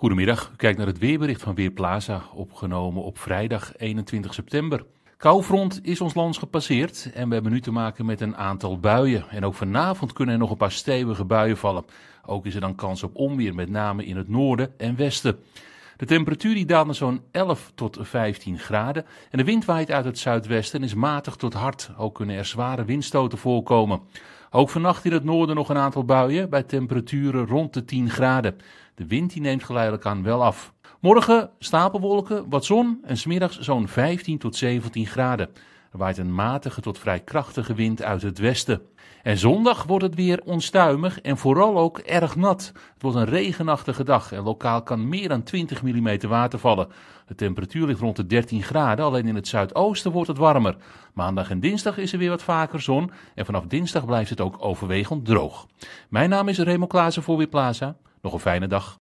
Goedemiddag, u kijkt naar het weerbericht van Weerplaza, opgenomen op vrijdag 21 september. Koufront is ons land gepasseerd en we hebben nu te maken met een aantal buien. En ook vanavond kunnen er nog een paar stevige buien vallen. Ook is er dan kans op onweer, met name in het noorden en westen. De temperatuur die daalt naar zo'n 11 tot 15 graden en de wind waait uit het zuidwesten en is matig tot hard. Ook kunnen er zware windstoten voorkomen. Ook vannacht in het noorden nog een aantal buien bij temperaturen rond de 10 graden. De wind die neemt geleidelijk aan wel af. Morgen stapelwolken, wat zon en smiddags zo'n 15 tot 17 graden. Er waait een matige tot vrij krachtige wind uit het westen. En zondag wordt het weer onstuimig en vooral ook erg nat. Het wordt een regenachtige dag en lokaal kan meer dan 20 mm water vallen. De temperatuur ligt rond de 13 graden, alleen in het zuidoosten wordt het warmer. Maandag en dinsdag is er weer wat vaker zon en vanaf dinsdag blijft het ook overwegend droog. Mijn naam is Remo Klaassen voor Weerplaza. Nog een fijne dag.